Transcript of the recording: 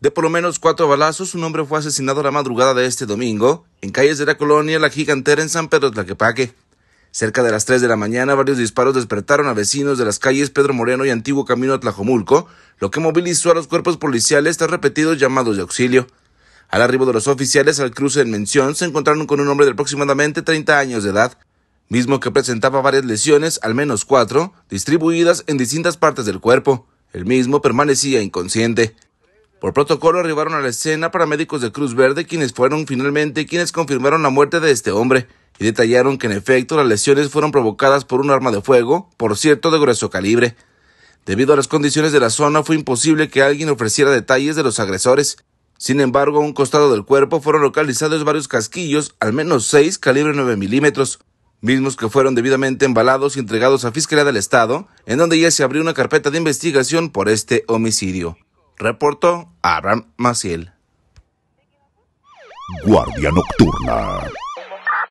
de por lo menos cuatro balazos, un hombre fue asesinado la madrugada de este domingo en calles de la colonia La Gigantera en San Pedro Tlaquepaque. Cerca de las 3 de la mañana, varios disparos despertaron a vecinos de las calles Pedro Moreno y Antiguo Camino a Tlajomulco, lo que movilizó a los cuerpos policiales tras repetidos llamados de auxilio. Al arribo de los oficiales al cruce en mención, se encontraron con un hombre de aproximadamente 30 años de edad, mismo que presentaba varias lesiones, al menos cuatro, distribuidas en distintas partes del cuerpo. El mismo permanecía inconsciente. Por protocolo arribaron a la escena paramédicos de Cruz Verde, quienes fueron finalmente quienes confirmaron la muerte de este hombre y detallaron que en efecto las lesiones fueron provocadas por un arma de fuego, por cierto de grueso calibre. Debido a las condiciones de la zona fue imposible que alguien ofreciera detalles de los agresores. Sin embargo, a un costado del cuerpo fueron localizados varios casquillos, al menos seis calibre 9 milímetros, mismos que fueron debidamente embalados y entregados a Fiscalía del Estado, en donde ya se abrió una carpeta de investigación por este homicidio. Reportó Abraham Maciel. Guardia Nocturna.